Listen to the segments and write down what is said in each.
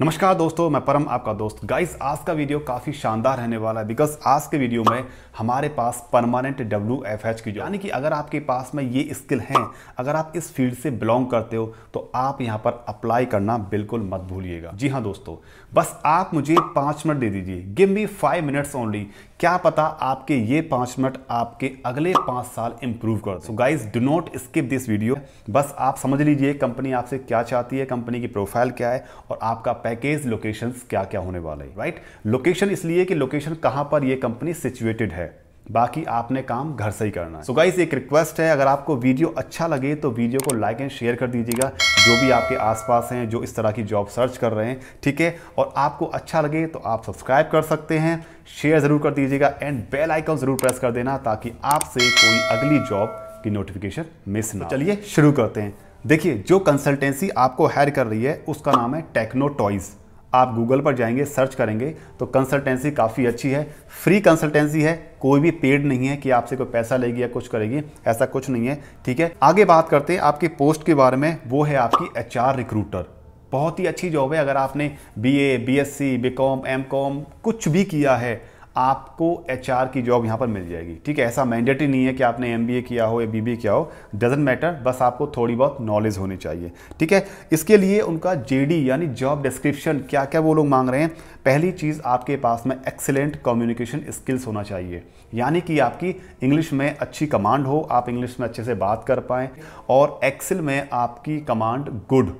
नमस्कार दोस्तों मैं परम आपका दोस्त गाइस आज का वीडियो काफ़ी शानदार रहने वाला है बिकॉज आज के वीडियो में हमारे पास परमानेंट डब्ल्यू एफ एच की जो यानी कि अगर आपके पास में ये स्किल हैं अगर आप इस फील्ड से बिलोंग करते हो तो आप यहाँ पर अप्लाई करना बिल्कुल मत भूलिएगा जी हाँ दोस्तों बस आप मुझे पांच मिनट दे दीजिए give me five minutes only क्या पता आपके ये पांच मिनट आपके अगले पांच साल इंप्रूव कर so guys do not skip this video बस आप समझ लीजिए कंपनी आपसे क्या चाहती है कंपनी की प्रोफाइल क्या है और आपका पैकेज लोकेशन क्या क्या होने वाले हैं राइट लोकेशन इसलिए कि लोकेशन कहाँ पर ये कंपनी सिचुएटेड है बाकी आपने काम घर से ही करना है सो so गाइज एक रिक्वेस्ट है अगर आपको वीडियो अच्छा लगे तो वीडियो को लाइक एंड शेयर कर दीजिएगा जो भी आपके आसपास हैं जो इस तरह की जॉब सर्च कर रहे हैं ठीक है और आपको अच्छा लगे तो आप सब्सक्राइब कर सकते हैं शेयर ज़रूर कर दीजिएगा एंड बेल आइकन ज़रूर प्रेस कर देना ताकि आपसे कोई अगली जॉब की नोटिफिकेशन मिस ना तो चलिए शुरू करते हैं देखिए जो कंसल्टेंसी आपको हायर कर रही है उसका नाम है टेक्नो टॉयज़ आप गूगल पर जाएंगे सर्च करेंगे तो कंसल्टेंसी काफ़ी अच्छी है फ्री कंसल्टेंसी है कोई भी पेड नहीं है कि आपसे कोई पैसा लेगी या कुछ करेगी ऐसा कुछ नहीं है ठीक है आगे बात करते हैं आपकी पोस्ट के बारे में वो है आपकी एच रिक्रूटर बहुत ही अच्छी जॉब है अगर आपने B A B S C B com M com कुछ भी किया है आपको एच की जॉब यहाँ पर मिल जाएगी ठीक है ऐसा मैंडेटरी नहीं है कि आपने एम किया हो या बी किया हो डजेंट मैटर बस आपको थोड़ी बहुत नॉलेज होनी चाहिए ठीक है इसके लिए उनका जे यानी जॉब डिस्क्रिप्शन क्या क्या वो लोग मांग रहे हैं पहली चीज़ आपके पास में एक्सेलेंट कम्युनिकेशन स्किल्स होना चाहिए यानी कि आपकी इंग्लिश में अच्छी कमांड हो आप इंग्लिश में अच्छे से बात कर पाएँ और एक्सेल में आपकी कमांड गुड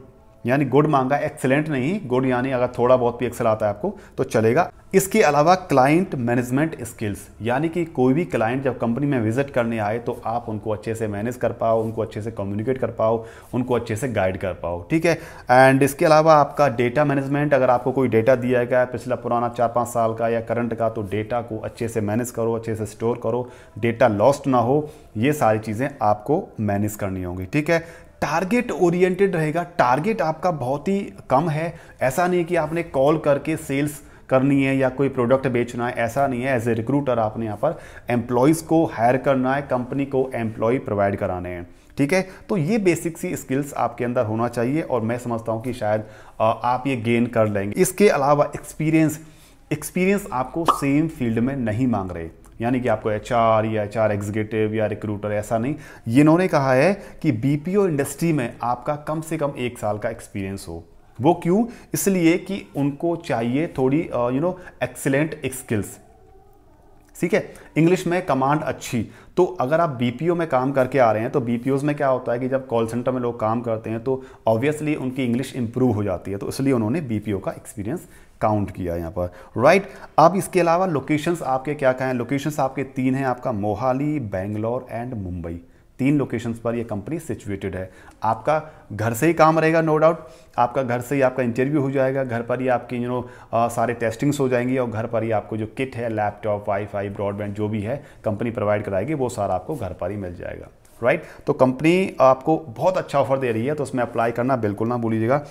यानी गुड मांगा एक्सेलेंट नहीं गुड यानी अगर थोड़ा बहुत भी एक्सेल आता है आपको तो चलेगा इसके अलावा क्लाइंट मैनेजमेंट स्किल्स यानी कि कोई भी क्लाइंट जब कंपनी में विजिट करने आए तो आप उनको अच्छे से मैनेज कर पाओ उनको अच्छे से कम्युनिकेट कर पाओ उनको अच्छे से गाइड कर पाओ ठीक है एंड इसके अलावा आपका डेटा मैनेजमेंट अगर आपको कोई डेटा दिया गया है पिछला पुराना चार पाँच साल का या करंट का तो डेटा को अच्छे से मैनेज करो अच्छे से स्टोर करो डेटा लॉस्ट ना हो ये सारी चीज़ें आपको मैनेज करनी होंगी ठीक है टारगेट ओरिएंटेड रहेगा टारगेट आपका बहुत ही कम है ऐसा नहीं कि आपने कॉल करके सेल्स करनी है या कोई प्रोडक्ट बेचना है ऐसा नहीं है एज ए रिक्रूटर आपने यहाँ पर एम्प्लॉयज़ को हायर करना है कंपनी को एम्प्लॉय प्रोवाइड कराने हैं ठीक है तो ये बेसिक सी स्किल्स आपके अंदर होना चाहिए और मैं समझता हूँ कि शायद आप ये गेन कर लेंगे इसके अलावा एक्सपीरियंस एक्सपीरियंस आपको सेम फील्ड में नहीं मांग रहे यानी कि आपको एच या एच आर एग्जीक्यूटिव या रिक्रूटर ऐसा नहीं ये इन्होंने कहा है कि ओ इंडस्ट्री में आपका कम से कम एक साल का एक्सपीरियंस हो वो क्यों इसलिए कि उनको चाहिए थोड़ी यू नो एक्सीलेंट स्किल्स ठीक है इंग्लिश में कमांड अच्छी तो अगर आप बी में काम करके आ रहे हैं तो बी में क्या होता है कि जब कॉल सेंटर में लोग काम करते हैं तो ऑब्वियसली उनकी इंग्लिश इंप्रूव हो जाती है तो इसलिए उन्होंने बी का एक्सपीरियंस काउंट किया यहाँ पर राइट right? अब इसके अलावा लोकेशंस आपके क्या क्या हैं लोकेशंस आपके तीन हैं आपका मोहाली बेंगलोर एंड मुंबई तीन लोकेशंस पर यह कंपनी सिचुएटेड है आपका घर से ही काम रहेगा नो डाउट आपका घर से ही आपका इंटरव्यू हो जाएगा घर पर ही आपकी यू नो सारे टेस्टिंग्स हो जाएंगी और घर पर ही आपको जो किट है लैपटॉप वाईफाई ब्रॉडबैंड जो भी है कंपनी प्रोवाइड कराएगी वो सारा आपको घर पर ही मिल जाएगा राइट right? तो कंपनी आपको बहुत अच्छा ऑफर दे रही है तो उसमें अप्लाई करना बिल्कुल ना भूलिएगा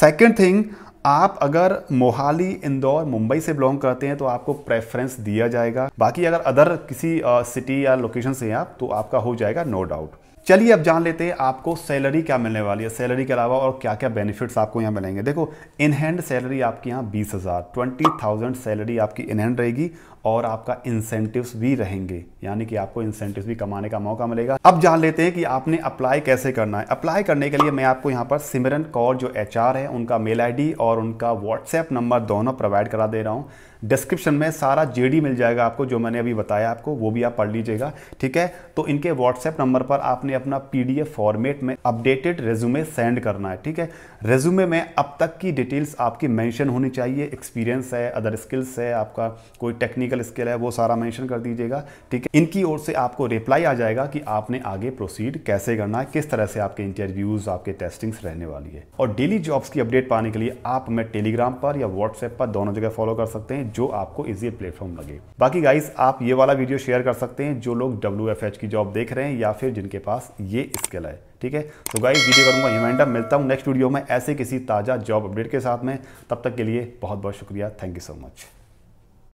सेकेंड थिंग आप अगर मोहाली इंदौर मुंबई से बिलोंग करते हैं तो आपको प्रेफरेंस दिया जाएगा बाकी अगर अदर किसी सिटी uh, या लोकेशन से हैं आप तो आपका हो जाएगा नो no डाउट चलिए अब जान लेते हैं आपको सैलरी क्या मिलने वाली है सैलरी के अलावा और क्या क्या बेनिफिट्स आपको यहाँ मिलेंगे देखो इन हैंड सैलरी आपकी यहाँ बीस हज़ार ट्वेंटी थाउजेंड सैलरी आपकी इन हैंड रहेगी और आपका इंसेंटिव्स भी रहेंगे यानी कि आपको इंसेंटिव्स भी कमाने का मौका मिलेगा अब जान लेते हैं कि आपने अप्लाई कैसे करना है अप्लाई करने के लिए मैं आपको यहाँ पर सिमरन कौर जो एच है उनका मेल आई और उनका व्हाट्सएप नंबर दोनों प्रोवाइड करा दे रहा हूँ डिस्क्रिप्शन में सारा जेडी मिल जाएगा आपको जो मैंने अभी बताया आपको वो भी आप पढ़ लीजिएगा ठीक है तो इनके व्हाट्सएप नंबर पर आपने अपना पीडीएफ फॉर्मेट में अपडेटेड रेज्यूमे सेंड करना है ठीक है रेज्यूमे में अब तक की डिटेल्स आपकी मैंशन होनी चाहिए एक्सपीरियंस है अदर स्किल्स है आपका कोई टेक्निकल स्किल है वो सारा मैंशन कर दीजिएगा ठीक है इनकी ओर से आपको रिप्लाई आ जाएगा कि आपने आगे प्रोसीड कैसे करना है किस तरह से आपके इंटरव्यूज आपके टेस्टिंग्स रहने वाली है और डेली जॉब्स की अपडेट पाने के लिए आप हमें टेलीग्राम पर या व्हाट्सएप पर दोनों जगह फॉलो कर सकते हैं जो आपको इजी प्लेटफॉर्म लगे बाकी गाइस आप ये वाला वीडियो शेयर कर सकते हैं जो लोग डब्ल्यू की जॉब देख रहे हैं या फिर जिनके पास ये स्किल है ठीक है तो गाइस वीडियो करूंगा हिमांडा मिलता हूँ नेक्स्ट वीडियो में ऐसे किसी ताज़ा जॉब अपडेट के साथ में तब तक के लिए बहुत बहुत शुक्रिया थैंक यू सो मच